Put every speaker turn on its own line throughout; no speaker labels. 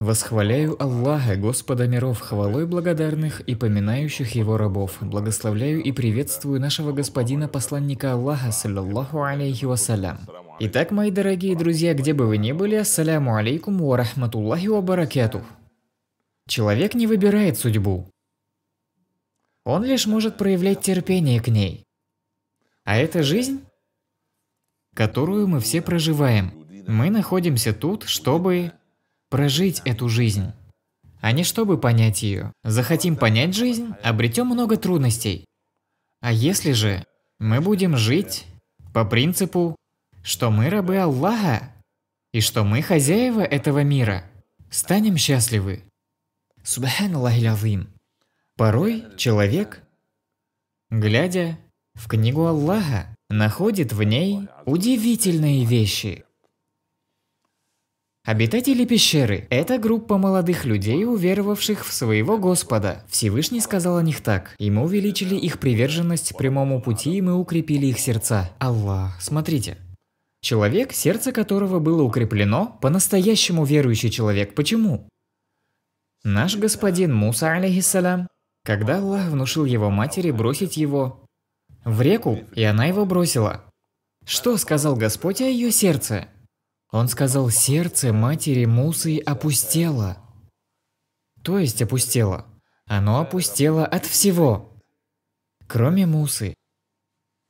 Восхваляю Аллаха, Господа миров, хвалой благодарных и поминающих Его рабов. Благословляю и приветствую нашего Господина посланника Аллаха, саллаллаху алейхи вассалям. Итак, мои дорогие друзья, где бы вы ни были, ассаляму алейкум ва рахматуллахи ва баракяту. Человек не выбирает судьбу. Он лишь может проявлять терпение к ней. А это жизнь, которую мы все проживаем. Мы находимся тут, чтобы прожить эту жизнь. А не чтобы понять ее. Захотим понять жизнь, обретем много трудностей. А если же мы будем жить по принципу, что мы рабы Аллаха и что мы хозяева этого мира, станем счастливы. Субханаллахилавим. Порой человек, глядя в книгу Аллаха, находит в ней удивительные вещи – Обитатели пещеры – это группа молодых людей, уверовавших в своего Господа. Всевышний сказал о них так. И мы увеличили их приверженность прямому пути, и мы укрепили их сердца. Аллах, смотрите. Человек, сердце которого было укреплено, по-настоящему верующий человек. Почему? Наш господин Муса, алейхиссалям, когда Аллах внушил его матери бросить его в реку, и она его бросила. Что сказал Господь о ее сердце? Он сказал, сердце матери Мусы опустело. То есть опустело. Оно опустело от всего, кроме Мусы.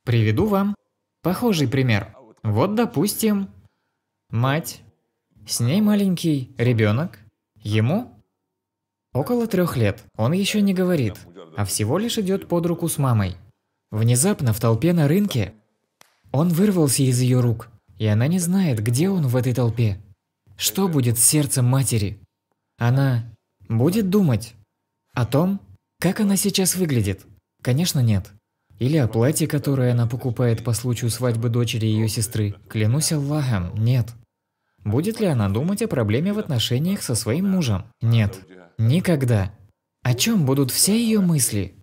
Приведу вам похожий пример. Вот, допустим, мать, с ней маленький ребенок, ему около трех лет. Он еще не говорит, а всего лишь идет под руку с мамой. Внезапно в толпе на рынке он вырвался из ее рук и она не знает, где он в этой толпе. Что будет с сердцем матери? Она будет думать о том, как она сейчас выглядит? Конечно нет. Или о платье, которое она покупает по случаю свадьбы дочери и ее сестры. Клянусь Аллахом, нет. Будет ли она думать о проблеме в отношениях со своим мужем? Нет. Никогда. О чем будут все ее мысли?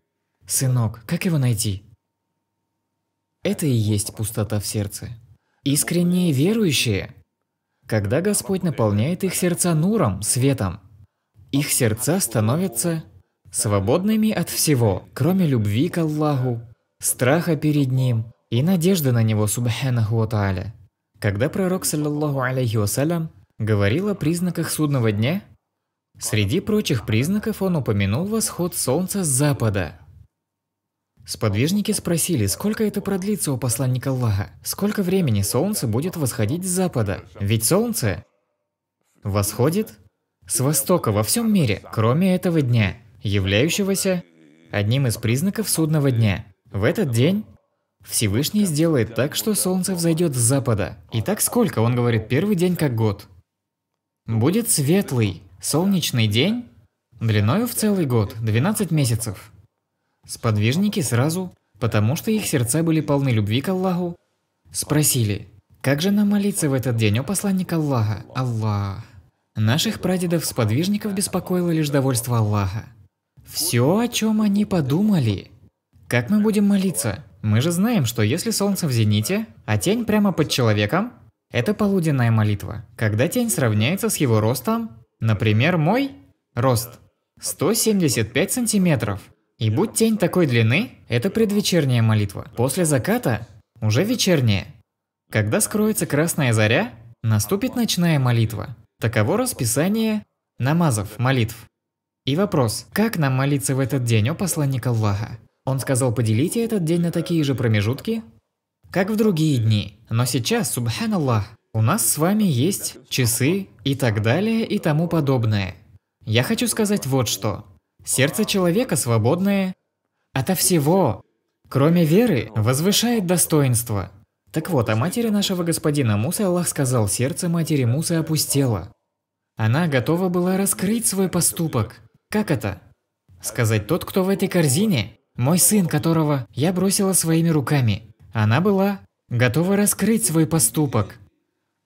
Сынок, как его найти? Это и есть пустота в сердце искренние верующие. Когда Господь наполняет их сердца нуром, светом, их сердца становятся свободными от всего, кроме любви к Аллаху, страха перед Ним и надежды на Него, субханаху тааля. Когда пророк, саллаллаху алейхи вассалям, говорил о признаках судного дня, среди прочих признаков он упомянул восход солнца с запада – Сподвижники спросили, сколько это продлится у посланника Аллаха, сколько времени солнце будет восходить с запада. Ведь солнце восходит с востока во всем мире, кроме этого дня, являющегося одним из признаков судного дня. В этот день Всевышний сделает так, что солнце взойдет с запада. И так сколько, он говорит, первый день как год. Будет светлый, солнечный день длиною в целый год, 12 месяцев. Сподвижники сразу, потому что их сердца были полны любви к Аллаху, спросили, как же нам молиться в этот день, о посланник Аллаха, Аллах? Наших прадедов-сподвижников беспокоило лишь довольство Аллаха. Все, о чем они подумали. Как мы будем молиться? Мы же знаем, что если солнце в зените, а тень прямо под человеком, это полуденная молитва. Когда тень сравняется с его ростом, например, мой рост 175 сантиметров, и будь тень такой длины, это предвечерняя молитва. После заката уже вечерняя. Когда скроется красная заря, наступит ночная молитва. Таково расписание намазов, молитв. И вопрос, как нам молиться в этот день, о посланник Аллаха? Он сказал, поделите этот день на такие же промежутки, как в другие дни. Но сейчас, субханаллах, у нас с вами есть часы и так далее и тому подобное. Я хочу сказать вот что. Сердце человека свободное ото всего, кроме веры, возвышает достоинство. Так вот, о матери нашего господина Муса Аллах сказал, сердце матери Мусы опустело. Она готова была раскрыть свой поступок. Как это? Сказать тот, кто в этой корзине, мой сын, которого я бросила своими руками. Она была готова раскрыть свой поступок.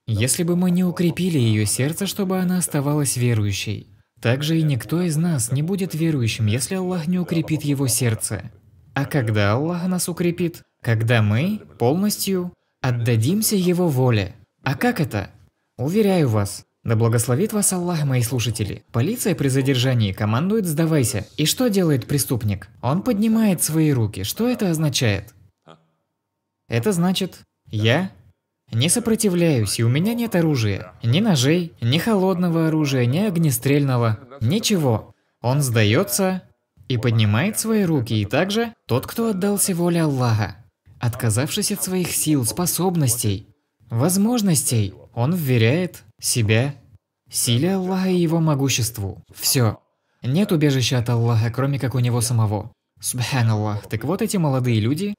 Если бы мы не укрепили ее сердце, чтобы она оставалась верующей. Также и никто из нас не будет верующим, если Аллах не укрепит его сердце. А когда Аллах нас укрепит? Когда мы полностью отдадимся Его воле. А как это? Уверяю вас, да благословит вас Аллах, мои слушатели. Полиция при задержании командует «сдавайся». И что делает преступник? Он поднимает свои руки. Что это означает? Это значит, я не сопротивляюсь, и у меня нет оружия. Ни ножей, ни холодного оружия, ни огнестрельного. Ничего. Он сдается и поднимает свои руки, и также тот, кто отдался воле Аллаха, отказавшись от своих сил, способностей, возможностей, он вверяет себя силе Аллаха и его могуществу. Все. Нет убежища от Аллаха, кроме как у него самого. Субханаллах. Так вот эти молодые люди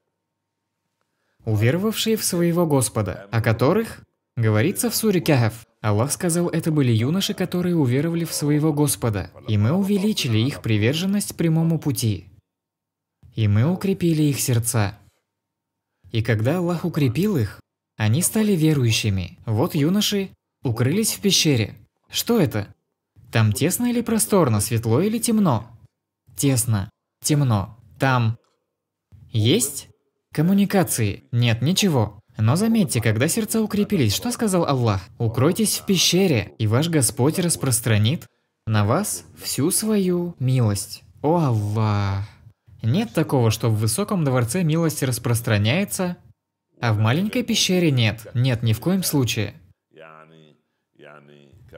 уверовавшие в своего Господа, о которых говорится в суре Кахф. Аллах сказал, это были юноши, которые уверовали в своего Господа, и мы увеличили их приверженность прямому пути, и мы укрепили их сердца. И когда Аллах укрепил их, они стали верующими. Вот юноши укрылись в пещере. Что это? Там тесно или просторно, светло или темно? Тесно, темно. Там есть Коммуникации. Нет ничего. Но заметьте, когда сердца укрепились, что сказал Аллах? «Укройтесь в пещере, и ваш Господь распространит на вас всю свою милость». О Аллах! Нет такого, что в высоком дворце милость распространяется, а в маленькой пещере нет. Нет, ни в коем случае.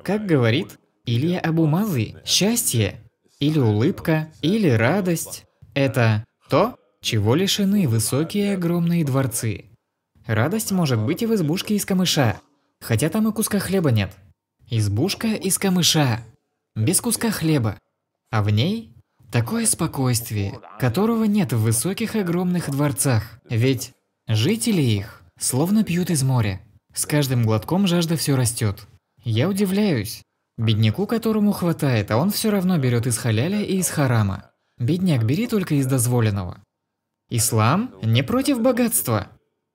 Как говорит Илья Абумазы, счастье или улыбка, или радость – это то, чего лишены высокие и огромные дворцы? Радость может быть и в избушке из камыша, хотя там и куска хлеба нет. Избушка из камыша, без куска хлеба, а в ней такое спокойствие, которого нет в высоких огромных дворцах, ведь жители их словно пьют из моря. С каждым глотком жажда все растет. Я удивляюсь. Бедняку, которому хватает, а он все равно берет из халяля и из харама. Бедняк, бери только из дозволенного. Ислам не против богатства.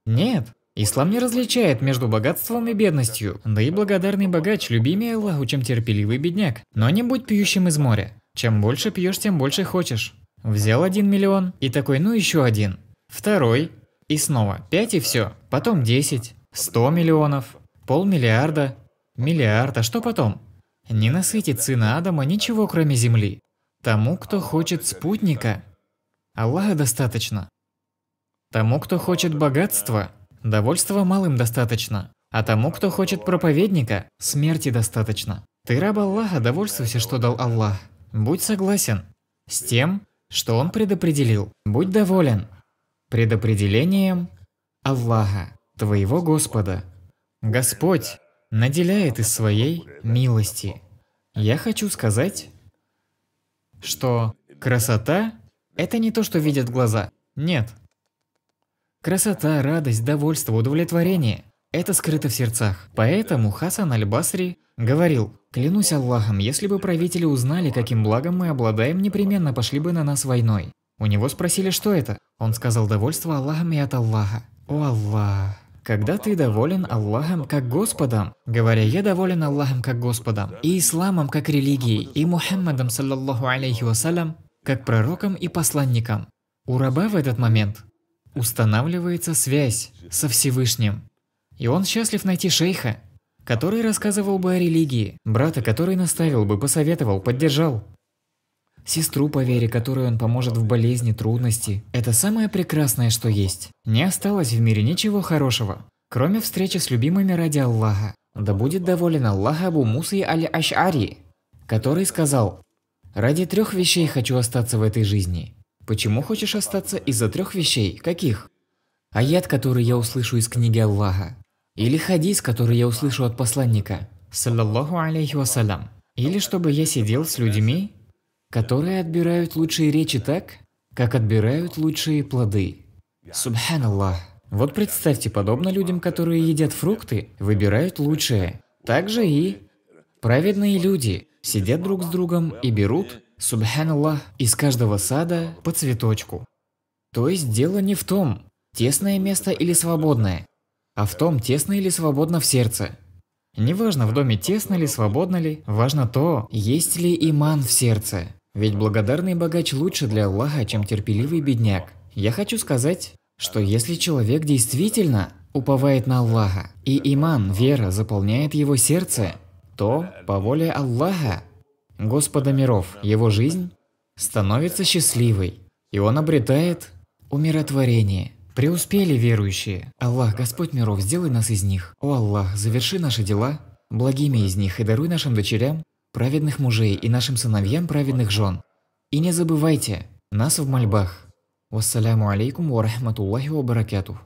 Нет, ислам не различает между богатством и бедностью, да и благодарный богач любимее Аллаху, чем терпеливый бедняк. Но не будь пьющим из моря. Чем больше пьешь, тем больше хочешь. Взял один миллион и такой, ну еще один. Второй. И снова Пять и все. Потом десять, сто миллионов. Полмиллиарда. Миллиард, а что потом? Не насытит сына Адама ничего, кроме земли. Тому, кто хочет спутника, Аллаха достаточно. Тому, кто хочет богатства, довольства малым достаточно. А тому, кто хочет проповедника, смерти достаточно. Ты раб Аллаха, довольствуйся, что дал Аллах. Будь согласен с тем, что Он предопределил. Будь доволен предопределением Аллаха, твоего Господа. Господь наделяет из своей милости. Я хочу сказать, что красота это не то, что видят глаза. Нет. Красота, радость, довольство, удовлетворение – это скрыто в сердцах. Поэтому Хасан Аль-Басри говорил, «Клянусь Аллахом, если бы правители узнали, каким благом мы обладаем, непременно пошли бы на нас войной». У него спросили, что это. Он сказал, «Довольство Аллахом и от Аллаха». О Аллах! Когда ты доволен Аллахом как Господом, говоря «Я доволен Аллахом как Господом», и Исламом как религией, и Мухаммадом, саллаллаху алейхи вассалям, как пророком и посланником У раба в этот момент устанавливается связь со Всевышним. И он счастлив найти шейха, который рассказывал бы о религии, брата, который наставил бы, посоветовал, поддержал. Сестру по вере, которой он поможет в болезни, трудности. Это самое прекрасное, что есть. Не осталось в мире ничего хорошего, кроме встречи с любимыми ради Аллаха. Да будет доволен Аллах Абу Мусы Аль-Аш'ари, который сказал, Ради трех вещей хочу остаться в этой жизни. Почему хочешь остаться из-за трех вещей? Каких? Аят, который я услышу из книги Аллаха. Или хадис, который я услышу от посланника, саллаллаху алейхи вассалям. Или чтобы я сидел с людьми, которые отбирают лучшие речи так, как отбирают лучшие плоды. Субханаллах. Вот представьте, подобно людям, которые едят фрукты, выбирают лучшее. Также и праведные люди, сидят друг с другом и берут, субханаллах, из каждого сада по цветочку. То есть дело не в том, тесное место или свободное, а в том, тесно или свободно в сердце. Неважно, в доме тесно ли, свободно ли, важно то, есть ли иман в сердце. Ведь благодарный богач лучше для Аллаха, чем терпеливый бедняк. Я хочу сказать, что если человек действительно уповает на Аллаха, и иман, вера заполняет его сердце, то, по воле Аллаха, Господа миров, его жизнь становится счастливой, и он обретает умиротворение. Преуспели верующие. Аллах, Господь миров, сделай нас из них. О Аллах, заверши наши дела благими из них и даруй нашим дочерям праведных мужей и нашим сыновьям праведных жен. И не забывайте нас в мольбах. Вассаляму алейкум ва рахматуллахи ва баракатух.